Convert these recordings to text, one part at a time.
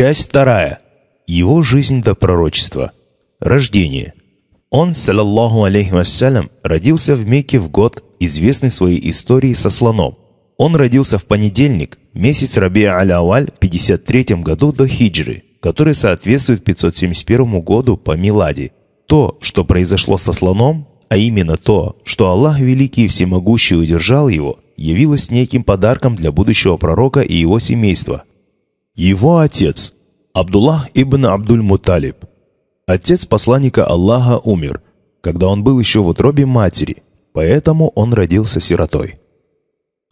Часть вторая. Его жизнь до пророчества. Рождение. Он, саллаллаху алейхи вассалям, родился в Мекке в год, известный своей историей со слоном. Он родился в понедельник, месяц Рабия Аль-Аваль, 53 году до хиджры, который соответствует 571 году по Миладе. То, что произошло со слоном, а именно то, что Аллах Великий и Всемогущий удержал его, явилось неким подарком для будущего пророка и его семейства – его отец – Абдуллах ибн Абдуль-Муталиб. Отец посланника Аллаха умер, когда он был еще в утробе матери, поэтому он родился сиротой.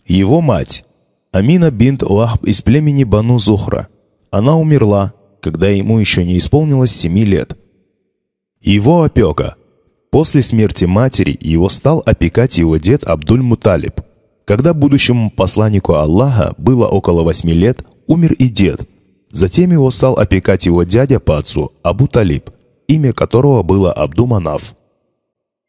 Его мать – Амина бинт Уахб из племени Бану Зухра. Она умерла, когда ему еще не исполнилось семи лет. Его опека – После смерти матери его стал опекать его дед Абдуль-Муталиб. Когда будущему посланнику Аллаха было около восьми лет, Умер и дед. Затем его стал опекать его дядя по отцу Абу Талиб, имя которого было Абдуманаф.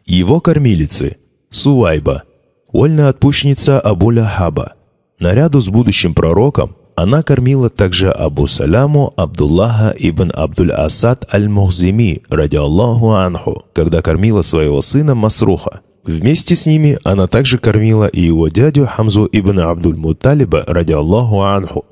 Его кормилицы – Сувайба, вольная отпущница Абуля Хаба. Наряду с будущим пророком она кормила также Абу Саляму Абдуллаха ибн Абдуль Асад аль-Мухзими, ради Аллаху Анху, когда кормила своего сына Масруха. Вместе с ними она также кормила и его дядю Хамзу ибн Абдуль Муталиба, ради Аллаху Анху,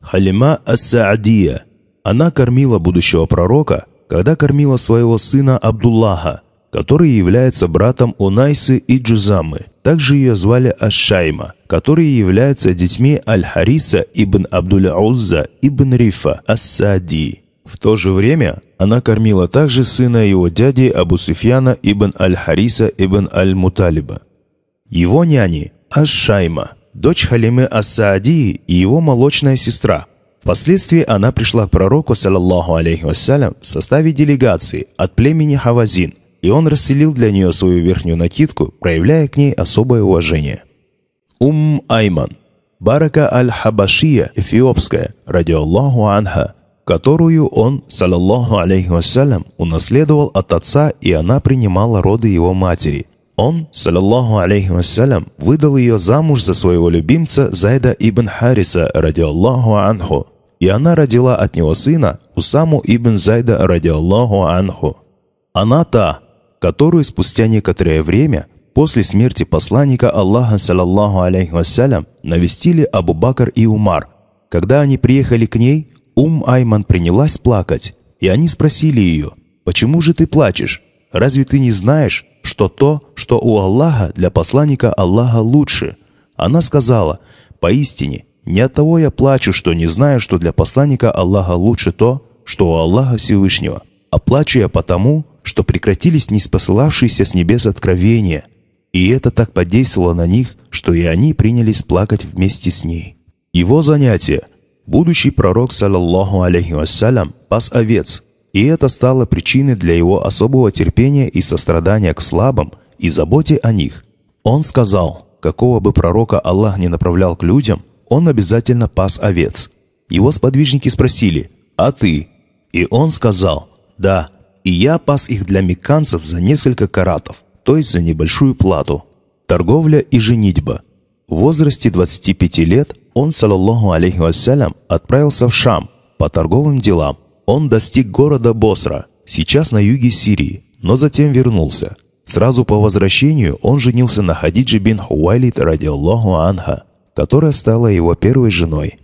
Халима Ас-Саадия. Она кормила будущего пророка, когда кормила своего сына Абдуллаха, который является братом Унайсы и Джузамы. Также ее звали Ашайма, которые являются детьми Аль-Хариса ибн Абдуля-Узза ибн Рифа Ас-Саадии. В то же время она кормила также сына его дяди Абу Суфьяна ибн Аль-Хариса ибн Аль-Муталиба. Его няни Ашайма дочь Халимы ас и его молочная сестра. Впоследствии она пришла к пророку, саллаллаху алейхи вассалям, в составе делегации от племени Хавазин, и он расселил для нее свою верхнюю накидку, проявляя к ней особое уважение. Ум Айман, Барака аль-Хабашия, эфиопская, ради Аллаху анха, которую он, саллаллаху алейхи вассалям, унаследовал от отца, и она принимала роды его матери – он, саллиллаху алейхи вассалям, выдал ее замуж за своего любимца Зайда ибн Хариса, радиаллаху анху, и она родила от него сына Усаму ибн Зайда, радиаллаху анху. Она та, которую спустя некоторое время после смерти посланника Аллаха, саллиллаху алейхи вассалям, навестили Абу Бакр и Умар. Когда они приехали к ней, Ум Айман принялась плакать, и они спросили ее, «Почему же ты плачешь?» Разве ты не знаешь, что то, что у Аллаха для посланника Аллаха лучше? Она сказала, поистине, не от того я плачу, что не знаю, что для посланника Аллаха лучше то, что у Аллаха Всевышнего. А плачу я потому, что прекратились неспосылавшиеся с небес откровения. И это так подействовало на них, что и они принялись плакать вместе с ней. Его занятие. Будущий пророк, саллаллаху алейхи вассалям, пас овец – и это стало причиной для его особого терпения и сострадания к слабым и заботе о них. Он сказал, какого бы пророка Аллах не направлял к людям, он обязательно пас овец. Его сподвижники спросили, «А ты?» И он сказал, «Да, и я пас их для мекканцев за несколько каратов, то есть за небольшую плату». Торговля и женитьба. В возрасте 25 лет он, саллаллаху алейхи вассалям, отправился в Шам по торговым делам – он достиг города Босра, сейчас на юге Сирии, но затем вернулся. Сразу по возвращению он женился на Хадиджи бин Хуайлит ради Аллаху Анха, которая стала его первой женой.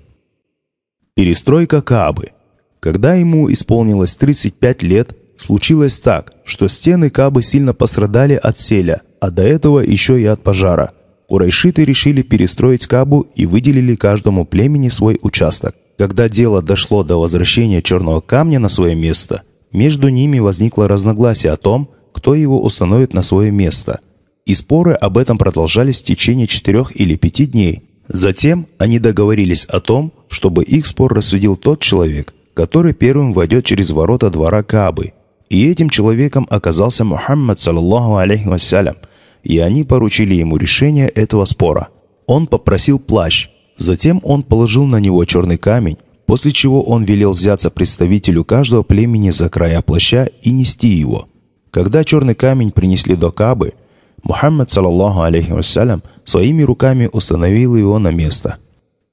Перестройка Каабы. Когда ему исполнилось 35 лет, случилось так, что стены Кабы сильно пострадали от селя, а до этого еще и от пожара – Курайшиты решили перестроить Кабу и выделили каждому племени свой участок. Когда дело дошло до возвращения черного камня на свое место, между ними возникло разногласие о том, кто его установит на свое место. И споры об этом продолжались в течение четырех или пяти дней. Затем они договорились о том, чтобы их спор рассудил тот человек, который первым войдет через ворота двора Кабы. И этим человеком оказался Мухаммад, саллаллаху алейхи вассалям – и они поручили ему решение этого спора. Он попросил плащ, затем он положил на него черный камень, после чего он велел взяться представителю каждого племени за края плаща и нести его. Когда черный камень принесли до Кабы, Мухаммад, саллаллаху алейхи вассалям, своими руками установил его на место.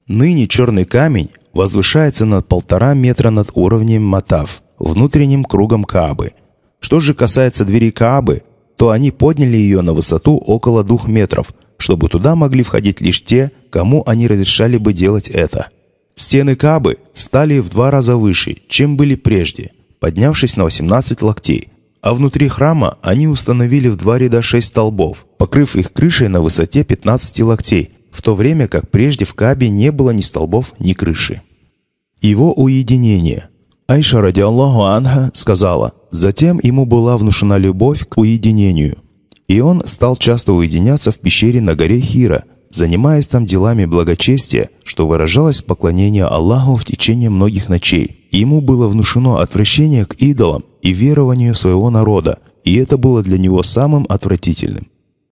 Ныне черный камень возвышается над полтора метра над уровнем Матав, внутренним кругом Каабы. Что же касается двери Каабы, то они подняли ее на высоту около двух метров, чтобы туда могли входить лишь те, кому они разрешали бы делать это. Стены Кабы стали в два раза выше, чем были прежде, поднявшись на 18 локтей, а внутри храма они установили в два ряда шесть столбов, покрыв их крышей на высоте 15 локтей, в то время как прежде в Кабе не было ни столбов, ни крыши. Его уединение – Айша, ради Аллаху Анха, сказала, затем ему была внушена любовь к уединению. И он стал часто уединяться в пещере на горе Хира, занимаясь там делами благочестия, что выражалось в поклонении Аллаху в течение многих ночей. ему было внушено отвращение к идолам и верованию своего народа, и это было для него самым отвратительным.